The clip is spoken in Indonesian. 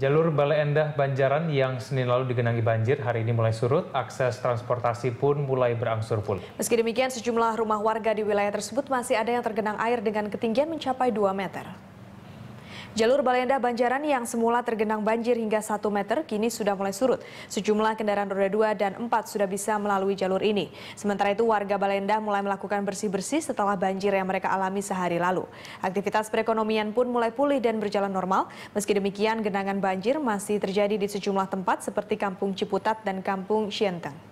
Jalur Balai Endah Banjaran yang Senin lalu digenangi banjir hari ini mulai surut, akses transportasi pun mulai berangsur pulih. Meski demikian, sejumlah rumah warga di wilayah tersebut masih ada yang tergenang air dengan ketinggian mencapai 2 meter. Jalur Balenda Banjaran yang semula tergenang banjir hingga 1 meter kini sudah mulai surut. Sejumlah kendaraan roda 2 dan 4 sudah bisa melalui jalur ini. Sementara itu warga Balenda mulai melakukan bersih-bersih setelah banjir yang mereka alami sehari lalu. Aktivitas perekonomian pun mulai pulih dan berjalan normal. Meski demikian genangan banjir masih terjadi di sejumlah tempat seperti Kampung Ciputat dan Kampung Sienteng.